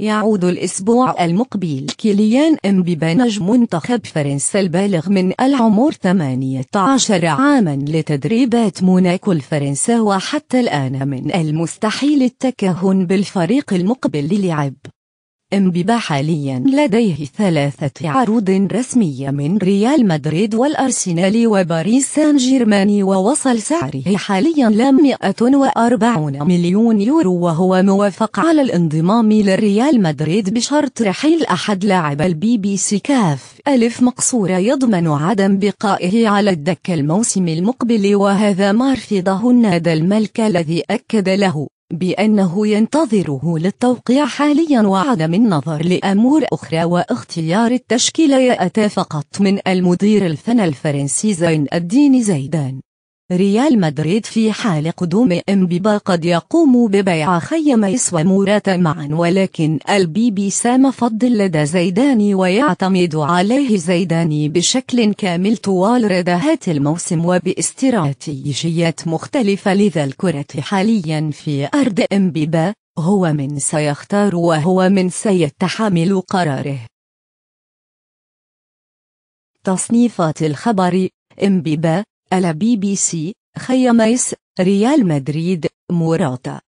يعود الأسبوع المقبل كيليان امبابي نجم منتخب فرنسا البالغ من العمر 18 عاما لتدريبات موناكو الفرنسا وحتى الآن من المستحيل التكهن بالفريق المقبل للعب امبيبا حاليا لديه ثلاثة عروض رسمية من ريال مدريد والأرسنال وباريس سان جيرمان ووصل سعره حاليا ل 140 مليون يورو وهو موافق على الانضمام لريال مدريد بشرط رحيل أحد لاعب البي بي سي كاف ألف مقصورة يضمن عدم بقائه على الدكة الموسم المقبل وهذا ما رفضه النادى الملك الذي أكد له بأنه ينتظره للتوقيع حاليا وعدم النظر لأمور أخرى واختيار التشكيل يأتى فقط من المدير الفني الفرنسي زين الدين زيدان ريال مدريد في حال قدوم امبيبا قد يقوم ببيع خيميس وموراتا معا ولكن البي بي سام فضل لدى زيدان ويعتمد عليه زيدان بشكل كامل طوال ردهات الموسم وباستراتيجيات مختلفة لذا الكرة حاليا في أرض امبيبا هو من سيختار وهو من سيتحمل قراره تصنيفات الخبر امبيبا البي بي سي خيميس ريال مدريد موراتا